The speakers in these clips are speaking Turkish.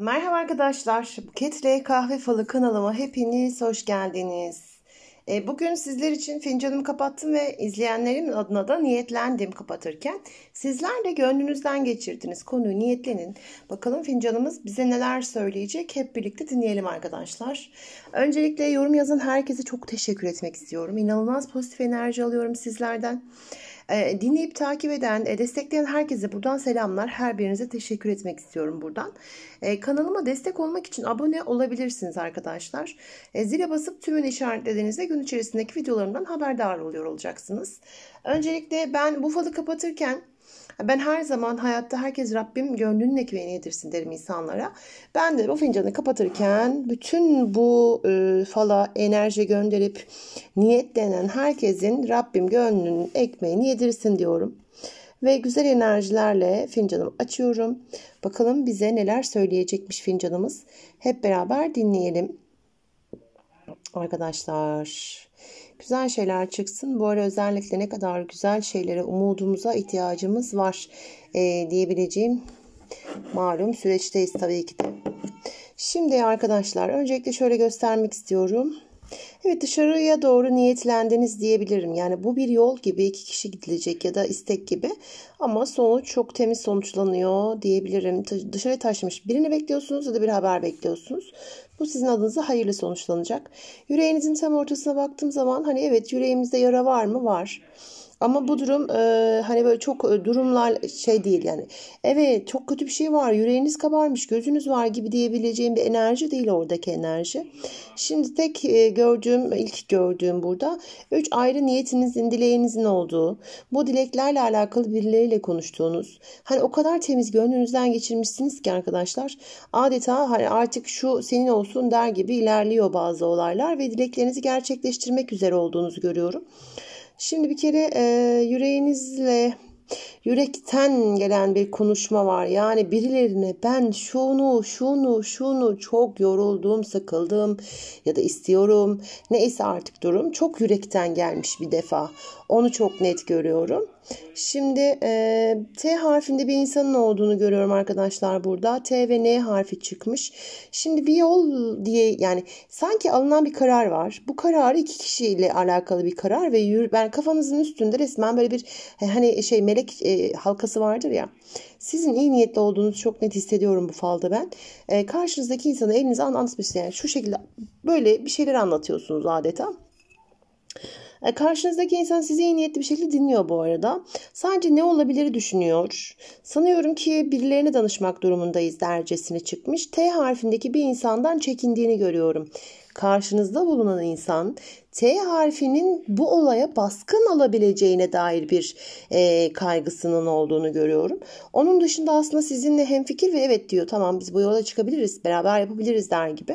Merhaba arkadaşlar. Buketle Kahve Falı kanalıma hepiniz hoş geldiniz. E, bugün sizler için fincanımı kapattım ve izleyenlerim adına da niyetlendim kapatırken. Sizler de gönlünüzden geçirdiniz. Konuyu niyetlenin. Bakalım fincanımız bize neler söyleyecek hep birlikte dinleyelim arkadaşlar. Öncelikle yorum yazan herkese çok teşekkür etmek istiyorum. İnanılmaz pozitif enerji alıyorum Sizlerden. Ee, dinleyip takip eden, e, destekleyen herkese buradan selamlar. Her birinize teşekkür etmek istiyorum buradan. Ee, kanalıma destek olmak için abone olabilirsiniz arkadaşlar. Ee, zile basıp tümünü işaretlediğinizde gün içerisindeki videolarımdan haberdar oluyor olacaksınız. Öncelikle ben bufalı kapatırken ben her zaman hayatta herkes Rabbim gönlünün ekmeğini yedirsin derim insanlara. Ben de o fincanı kapatırken bütün bu e, fala enerji gönderip niyet denen herkesin Rabbim gönlünün ekmeğini yedirsin diyorum. Ve güzel enerjilerle fincanımı açıyorum. Bakalım bize neler söyleyecekmiş fincanımız. Hep beraber dinleyelim. Arkadaşlar güzel şeyler çıksın. Bu ara özellikle ne kadar güzel şeylere umudumuza ihtiyacımız var e, diyebileceğim malum süreçteyiz tabii ki de. Şimdi arkadaşlar öncelikle şöyle göstermek istiyorum. Evet dışarıya doğru niyetlendiniz diyebilirim. Yani bu bir yol gibi iki kişi gidilecek ya da istek gibi. Ama sonuç çok temiz sonuçlanıyor diyebilirim. Dışarı taşmış birini bekliyorsunuz ya da bir haber bekliyorsunuz. Bu sizin adınıza hayırlı sonuçlanacak. Yüreğinizin tam ortasına baktığım zaman hani evet yüreğimizde yara var mı? Var. Ama bu durum e, hani böyle çok durumlar şey değil yani. Evet çok kötü bir şey var. Yüreğiniz kabarmış, gözünüz var gibi diyebileceğim bir enerji değil oradaki enerji. Şimdi tek e, gördüğüm, ilk gördüğüm burada üç ayrı niyetinizin, dileğinizin olduğu, bu dileklerle alakalı birileriyle konuştuğunuz. Hani o kadar temiz gönlünüzden geçirmişsiniz ki arkadaşlar. Adeta hani artık şu senin olsun der gibi ilerliyor bazı olaylar ve dileklerinizi gerçekleştirmek üzere olduğunuzu görüyorum. Şimdi bir kere e, yüreğinizle yürekten gelen bir konuşma var. Yani birilerine ben şunu, şunu, şunu çok yoruldum, sıkıldım ya da istiyorum. Neyse artık durum çok yürekten gelmiş bir defa. Onu çok net görüyorum. Şimdi e, T harfinde bir insanın olduğunu görüyorum arkadaşlar burada. T ve N harfi çıkmış. Şimdi bir yol diye yani sanki alınan bir karar var. Bu kararı iki kişiyle alakalı bir karar ve yürü, ben kafanızın üstünde resmen böyle bir e, hani şey melek e, halkası vardır ya. Sizin iyi niyetli olduğunuzu çok net hissediyorum bu falda ben. E, karşınızdaki insana elinizi anlatmışsınız. Yani şu şekilde böyle bir şeyler anlatıyorsunuz adeta. E, karşınızdaki insan sizi iyi niyetli bir şekilde dinliyor bu arada. Sadece ne olabilir düşünüyor. Sanıyorum ki birilerine danışmak durumundayız dercesine çıkmış. T harfindeki bir insandan çekindiğini görüyorum. Karşınızda bulunan insan T harfinin bu olaya baskın alabileceğine dair bir e, kaygısının olduğunu görüyorum. Onun dışında aslında sizinle hemfikir ve evet diyor tamam biz bu yola çıkabiliriz beraber yapabiliriz der gibi.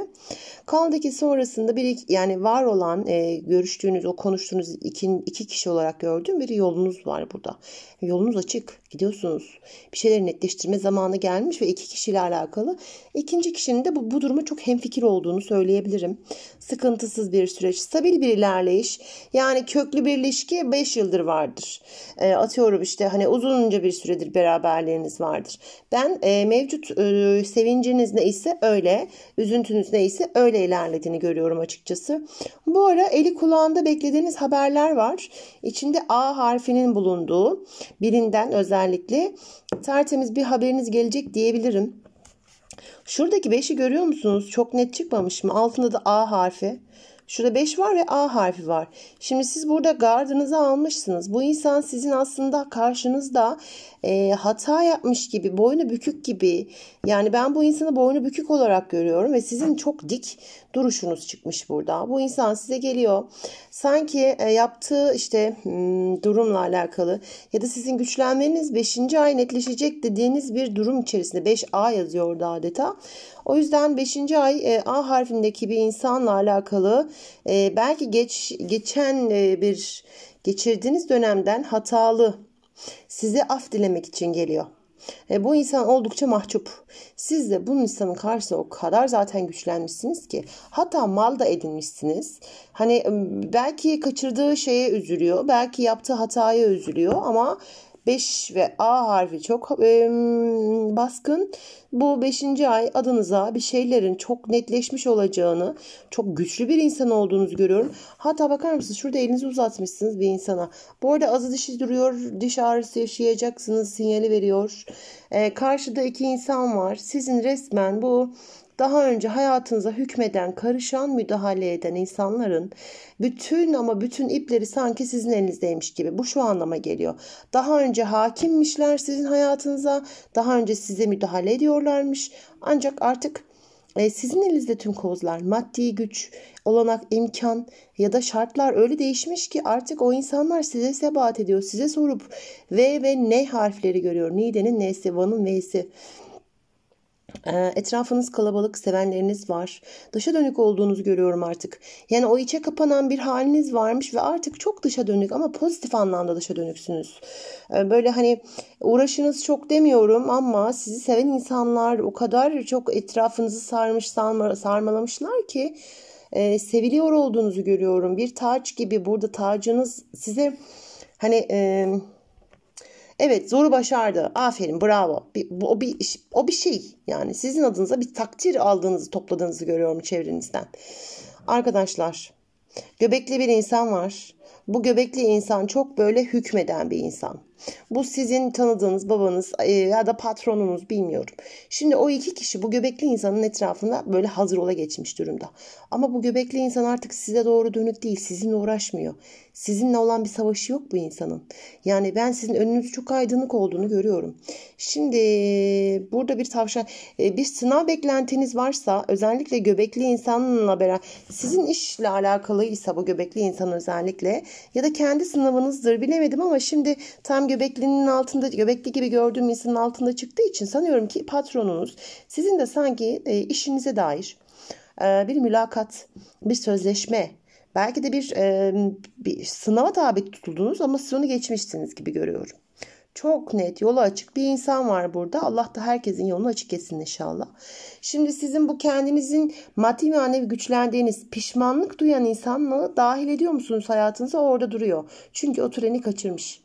Kaldı ki sonrasında bir yani var olan e, görüştüğünüz o konuştuğunuz iki, iki kişi olarak gördüğüm bir yolunuz var burada. Yolunuz açık gidiyorsunuz. Bir şeyleri netleştirme zamanı gelmiş ve iki kişiyle alakalı ikinci kişinin de bu, bu duruma çok hemfikir olduğunu söyleyebilirim. Sıkıntısız bir süreç, stabil bir bir ilerleyiş yani köklü bir ilişki 5 yıldır vardır. E, atıyorum işte hani uzunca bir süredir beraberliğiniz vardır. Ben e, mevcut e, sevinciniz neyse öyle, üzüntünüz neyse öyle ilerlediğini görüyorum açıkçası. Bu ara eli kulağında beklediğiniz haberler var. İçinde A harfinin bulunduğu birinden özellikle tertemiz bir haberiniz gelecek diyebilirim. Şuradaki 5'i görüyor musunuz? Çok net çıkmamış mı? Altında da A harfi. Şurada 5 var ve A harfi var. Şimdi siz burada gardınızı almışsınız. Bu insan sizin aslında karşınızda e, hata yapmış gibi, boynu bükük gibi. Yani ben bu insanı boynu bükük olarak görüyorum ve sizin çok dik duruşunuz çıkmış burada. Bu insan size geliyor. Sanki e, yaptığı işte hmm, durumla alakalı ya da sizin güçlenmeniz 5. ay netleşecek dediğiniz bir durum içerisinde 5A yazıyor orada adeta. O yüzden 5. ay e, A harfindeki bir insanla alakalı e, belki geç geçen e, bir geçirdiğiniz dönemden hatalı Size af dilemek için geliyor. E, bu insan oldukça mahcup. Siz de bu insanın karşısında o kadar zaten güçlenmişsiniz ki hatta mal da edinmişsiniz. Hani belki kaçırdığı şeye üzülüyor, belki yaptığı hataya üzülüyor ama 5 ve A harfi çok e, baskın. Bu 5. ay adınıza bir şeylerin çok netleşmiş olacağını, çok güçlü bir insan olduğunuzu görüyorum. Hatta bakar mısınız şurada elinizi uzatmışsınız bir insana. Bu arada azı dişi duruyor, diş ağrısı yaşayacaksınız sinyali veriyor. E, karşıda iki insan var. Sizin resmen bu daha önce hayatınıza hükmeden, karışan, müdahale eden insanların bütün ama bütün ipleri sanki sizin elinizdeymiş gibi. Bu şu anlama geliyor. Daha önce hakimmişler sizin hayatınıza, daha önce size müdahale ediyorlarmış. Ancak artık e, sizin elinizde tüm kozlar, maddi güç, olanak, imkan ya da şartlar öyle değişmiş ki artık o insanlar size sebat ediyor, size sorup V ve N harfleri görüyor. Nide'nin N'si, Van'ın V'si. Ee, etrafınız kalabalık, sevenleriniz var. Dışa dönük olduğunuzu görüyorum artık. Yani o içe kapanan bir haliniz varmış ve artık çok dışa dönük ama pozitif anlamda dışa dönüksünüz. Ee, böyle hani uğraşınız çok demiyorum ama sizi seven insanlar o kadar çok etrafınızı sarmış, sarmalamışlar ki e, seviliyor olduğunuzu görüyorum. Bir taç gibi burada tacınız size hani... Evet zoru başardı. Aferin bravo. Bir, bu, o, bir, o bir şey. Yani sizin adınıza bir takdir aldığınızı topladığınızı görüyorum çevrenizden. Arkadaşlar göbekli bir insan var. Bu göbekli insan çok böyle hükmeden bir insan. Bu sizin tanıdığınız babanız e, ya da patronunuz bilmiyorum. Şimdi o iki kişi bu göbekli insanın etrafında böyle hazır ola geçmiş durumda. Ama bu göbekli insan artık size doğru dönük değil. Sizinle uğraşmıyor. Sizinle olan bir savaşı yok bu insanın. Yani ben sizin önünüz çok aydınlık olduğunu görüyorum. Şimdi burada bir tavşan e, bir sınav beklentiniz varsa özellikle göbekli insanla beraber sizin işle alakalıysa bu göbekli insan özellikle ya da kendi sınavınızdır bilemedim ama şimdi tam göbeklinin altında, göbekli gibi gördüğüm insanın altında çıktığı için sanıyorum ki patronunuz sizin de sanki e, işinize dair e, bir mülakat, bir sözleşme, belki de bir, e, bir sınava tabi tutuldunuz ama siz onu geçmiştiniz gibi görüyorum. Çok net, yolu açık bir insan var burada. Allah da herkesin yolunu açık etsin inşallah. Şimdi sizin bu kendinizin maddi manevi güçlendiğiniz pişmanlık duyan insanlığı dahil ediyor musunuz hayatınıza? orada duruyor. Çünkü o treni kaçırmış.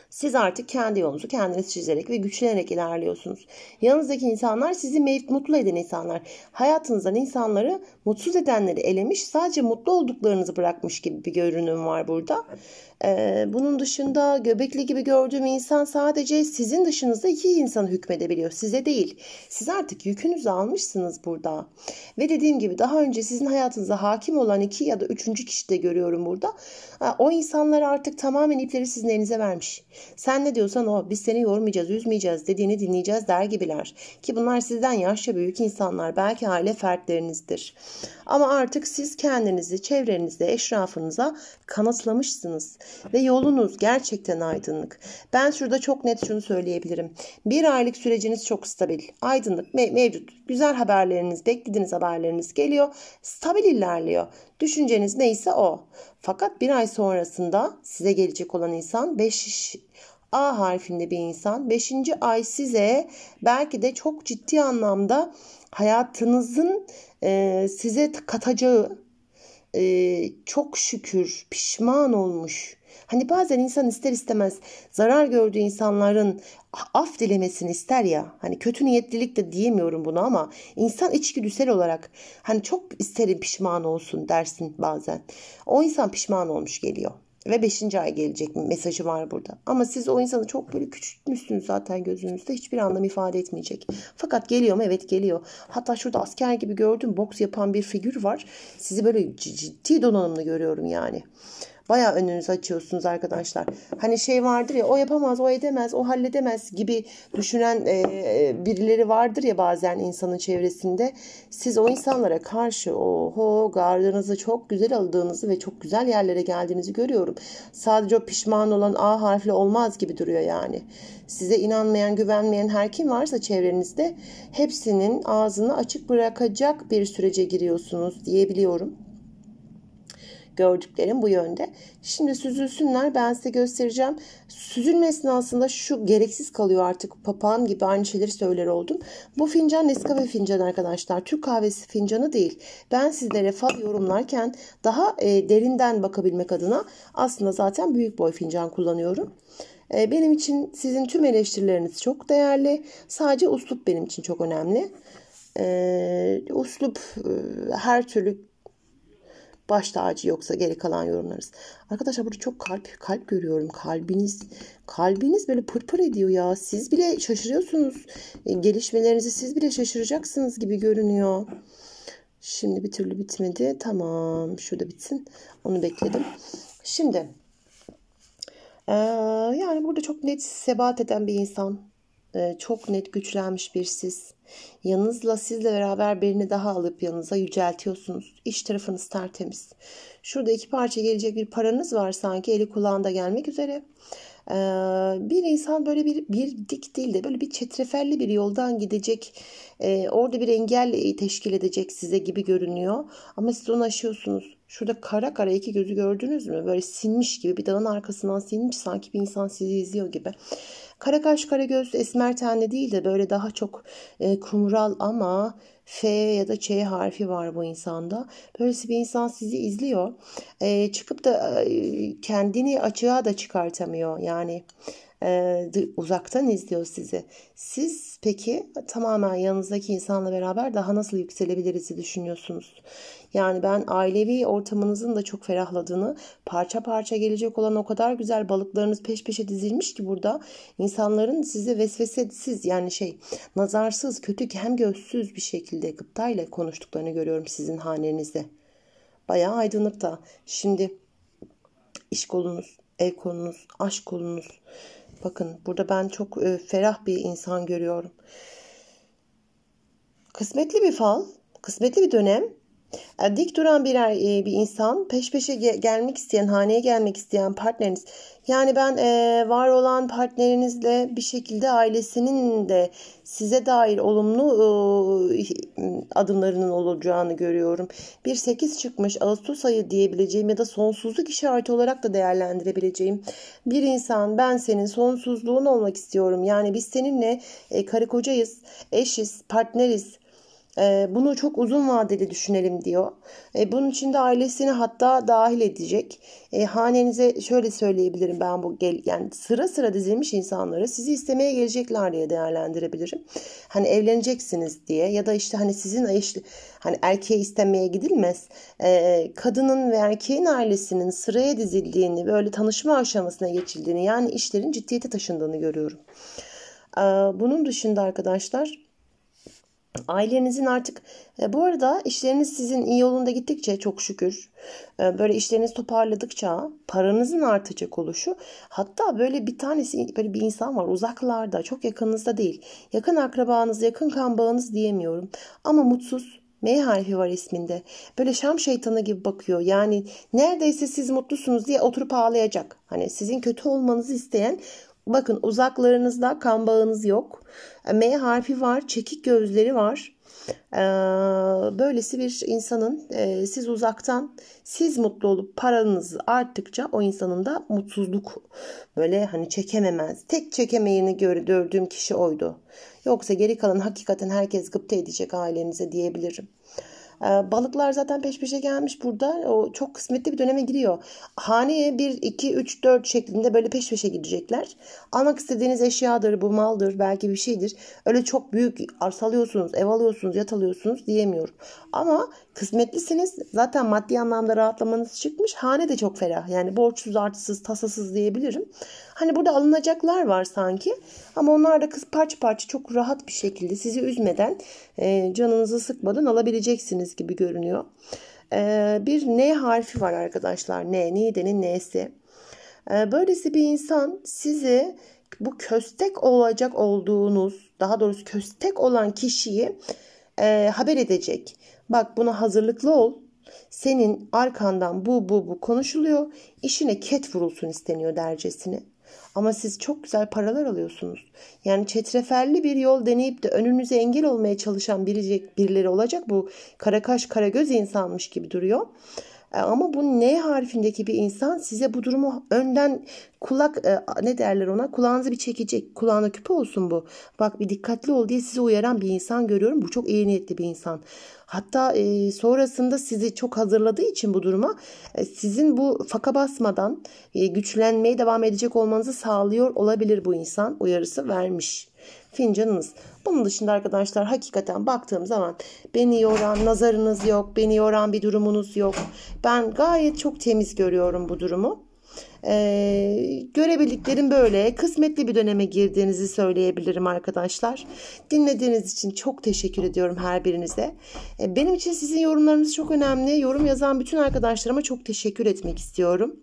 Siz artık kendi yolunuzu kendiniz çizerek ve güçlenerek ilerliyorsunuz. Yanınızdaki insanlar sizi mutlu eden insanlar. Hayatınızdan insanları mutsuz edenleri elemiş sadece mutlu olduklarınızı bırakmış gibi bir görünüm var burada. Ee, bunun dışında göbekli gibi gördüğüm insan sadece sizin dışınızda iki insanı hükmedebiliyor. Size değil. Siz artık yükünüzü almışsınız burada. Ve dediğim gibi daha önce sizin hayatınıza hakim olan iki ya da üçüncü kişi de görüyorum burada. O insanlar artık tamamen ipleri sizin elinize vermiş. Sen ne diyorsan o biz seni yormayacağız üzmeyeceğiz dediğini dinleyeceğiz der gibiler. Ki bunlar sizden yaşça büyük insanlar belki aile fertlerinizdir. Ama artık siz kendinizi çevrenize eşrafınıza kanıtlamışsınız ve yolunuz gerçekten aydınlık. Ben şurada çok net şunu söyleyebilirim. Bir aylık süreciniz çok stabil, aydınlık, me mevcut. Güzel haberleriniz, beklediğiniz haberleriniz geliyor. Stabil ilerliyor. Düşünceniz neyse o. Fakat bir ay sonrasında size gelecek olan insan 5 A harfinde bir insan 5. ay size belki de çok ciddi anlamda hayatınızın e, size katacağı e, çok şükür pişman olmuş Hani bazen insan ister istemez zarar gördüğü insanların af dilemesini ister ya. Hani kötü niyetlilik de diyemiyorum bunu ama insan içgüdüsel olarak hani çok isterim pişman olsun dersin bazen. O insan pişman olmuş geliyor. Ve 5. ay gelecek mesajı var burada. Ama siz o insanı çok böyle küçültmüşsünüz zaten gözünüzde. Hiçbir anlam ifade etmeyecek. Fakat geliyor mu? Evet geliyor. Hatta şurada asker gibi gördüm. Boks yapan bir figür var. Sizi böyle ciddi donanımlı görüyorum yani. Baya önünüzü açıyorsunuz arkadaşlar. Hani şey vardır ya o yapamaz, o edemez, o halledemez gibi düşünen e, birileri vardır ya bazen insanın çevresinde. Siz o insanlara karşı oho gardınızı çok güzel aldığınızı ve çok güzel yerlere geldiğinizi görüyorum. Sadece o pişman olan A harfli olmaz gibi duruyor yani. Size inanmayan, güvenmeyen her kim varsa çevrenizde hepsinin ağzını açık bırakacak bir sürece giriyorsunuz diyebiliyorum. Gördüklerim bu yönde. Şimdi süzülsünler ben size göstereceğim. Süzülme esnasında şu gereksiz kalıyor artık papağan gibi aynı şeyleri söyler oldum. Bu fincan Nescafe fincanı arkadaşlar. Türk kahvesi fincanı değil. Ben sizlere fal yorumlarken daha e, derinden bakabilmek adına aslında zaten büyük boy fincan kullanıyorum. E, benim için sizin tüm eleştirileriniz çok değerli. Sadece uslup benim için çok önemli. E, uslup e, her türlü Baş tacı yoksa geri kalan yorumlarınız. Arkadaşlar burada çok kalp kalp görüyorum. Kalbiniz kalbiniz böyle pırpır ediyor ya. Siz bile şaşırıyorsunuz. E, gelişmelerinizi siz bile şaşıracaksınız gibi görünüyor. Şimdi bir türlü bitmedi. Tamam. Şurada bitsin. Onu bekledim. Şimdi e, yani burada çok net sebat eden bir insan ee, çok net güçlenmiş bir siz. Yanınızla sizle beraber birini daha alıp yanınıza yüceltiyorsunuz. İş tarafınız tertemiz. Şurada iki parça gelecek bir paranız var sanki eli kulağında gelmek üzere. Ee, bir insan böyle bir, bir dik değil de böyle bir çetrefelli bir yoldan gidecek. E, orada bir engel teşkil edecek size gibi görünüyor. Ama siz onu aşıyorsunuz. Şurada kara kara iki gözü gördünüz mü? Böyle sinmiş gibi bir dağın arkasından sinmiş sanki bir insan sizi izliyor gibi. Kara kaş kara göz esmer tenli değil de böyle daha çok e, kumral ama F ya da Ç harfi var bu insanda. Böylesi bir insan sizi izliyor. E, çıkıp da e, kendini açığa da çıkartamıyor. Yani e, uzaktan izliyor sizi. Siz peki tamamen yanınızdaki insanla beraber daha nasıl yükselebiliriz düşünüyorsunuz? Yani ben ailevi ortamınızın da çok ferahladığını, parça parça gelecek olan o kadar güzel balıklarınız peş peşe dizilmiş ki burada insanların size vesvesesiz yani şey nazarsız, kötü, ki hem gözsüz bir şekilde gıptayla konuştuklarını görüyorum sizin hanenizde. Bayağı aydınlık da. Şimdi iş kolunuz, ev kolunuz, aşk kolunuz. Bakın burada ben çok e, ferah bir insan görüyorum. Kısmetli bir fal, kısmetli bir dönem yani e, dik duran birer e, bir insan, peş peşe ge- gelmek isteyen, haneye gelmek isteyen partneriniz. Yani ben e, var olan partnerinizle bir şekilde ailesinin de size dair olumlu e, adımlarının olacağını görüyorum. Bir 8 çıkmış Ağustos ayı diyebileceğim ya da sonsuzluk işareti olarak da değerlendirebileceğim. Bir insan ben senin sonsuzluğun olmak istiyorum. Yani biz seninle e, karı kocayız, eşiz, partneriz ee, bunu çok uzun vadeli düşünelim diyor. Ee, bunun için de ailesini hatta dahil edecek. Ee, hanenize şöyle söyleyebilirim ben bu gel yani sıra sıra dizilmiş insanları sizi istemeye gelecekler diye değerlendirebilirim. Hani evleneceksiniz diye ya da işte hani sizin işte hani erkeğe istemeye gidilmez. Kadının ve erkeğin ailesinin sıraya dizildiğini böyle tanışma aşamasına geçildiğini yani işlerin ciddiyete taşındığını görüyorum. Bunun dışında arkadaşlar Ailenizin artık e, bu arada işleriniz sizin iyi yolunda gittikçe çok şükür e, böyle işleriniz toparladıkça paranızın artacak oluşu hatta böyle bir tanesi böyle bir insan var uzaklarda çok yakınınızda değil yakın akrabanız yakın kan bağınız diyemiyorum ama mutsuz M harfi var isminde. Böyle Şam şeytanı gibi bakıyor. Yani neredeyse siz mutlusunuz diye oturup ağlayacak. Hani sizin kötü olmanızı isteyen Bakın uzaklarınızda kan bağınız yok. E, M harfi var, çekik gözleri var. E, böylesi bir insanın e, siz uzaktan siz mutlu olup paranız arttıkça o insanın da mutsuzluk böyle hani çekememez. Tek çekemeyeni gördüğüm kişi oydu. Yoksa geri kalan hakikaten herkes gıpta edecek ailenize diyebilirim. Ee, balıklar zaten peş peşe gelmiş burada. O çok kısmetli bir döneme giriyor. Haneye 1, 2, 3, 4 şeklinde böyle peş peşe gidecekler. Almak istediğiniz eşyadır, bu maldır, belki bir şeydir. Öyle çok büyük arsalıyorsunuz, ev alıyorsunuz, yat alıyorsunuz diyemiyorum. Ama kısmetlisiniz. Zaten maddi anlamda rahatlamanız çıkmış. Hane de çok ferah. Yani borçsuz, artısız, tasasız diyebilirim. Hani burada alınacaklar var sanki. Ama onlar da kız parça parça çok rahat bir şekilde sizi üzmeden, e, canınızı sıkmadan alabileceksiniz gibi görünüyor. E, bir N harfi var arkadaşlar. N, Nide'nin N'si. E, böylesi bir insan sizi bu köstek olacak olduğunuz, daha doğrusu köstek olan kişiyi e, haber edecek. Bak buna hazırlıklı ol. Senin arkandan bu bu bu konuşuluyor. İşine ket vurulsun isteniyor dercesine. Ama siz çok güzel paralar alıyorsunuz. Yani çetreferli bir yol deneyip de önünüze engel olmaya çalışan bilecek birileri olacak. Bu kara göz insanmış gibi duruyor. E, ama bu N harfindeki bir insan size bu durumu önden kulak e, ne derler ona kulağınızı bir çekecek. Kulağına küpe olsun bu. Bak bir dikkatli ol diye sizi uyaran bir insan görüyorum. Bu çok iyi niyetli bir insan. Hatta e, sonrasında sizi çok hazırladığı için bu duruma e, sizin bu faka basmadan e, güçlenmeye devam edecek olmanızı sağlıyor olabilir bu insan uyarısı vermiş fincanınız. Bunun dışında arkadaşlar hakikaten baktığım zaman beni yoran nazarınız yok, beni yoran bir durumunuz yok. Ben gayet çok temiz görüyorum bu durumu. Ee, görebildiklerim böyle. Kısmetli bir döneme girdiğinizi söyleyebilirim arkadaşlar. Dinlediğiniz için çok teşekkür ediyorum her birinize. Ee, benim için sizin yorumlarınız çok önemli. Yorum yazan bütün arkadaşlarıma çok teşekkür etmek istiyorum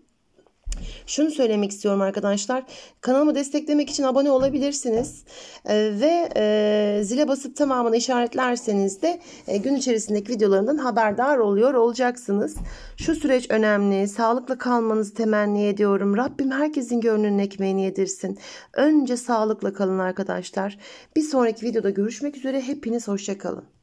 şunu söylemek istiyorum arkadaşlar. Kanalımı desteklemek için abone olabilirsiniz. Ee, ve e, zile basıp tamamını işaretlerseniz de e, gün içerisindeki videolarından haberdar oluyor olacaksınız. Şu süreç önemli. Sağlıklı kalmanızı temenni ediyorum. Rabbim herkesin gönlünün ekmeğini yedirsin. Önce sağlıkla kalın arkadaşlar. Bir sonraki videoda görüşmek üzere. Hepiniz hoşçakalın.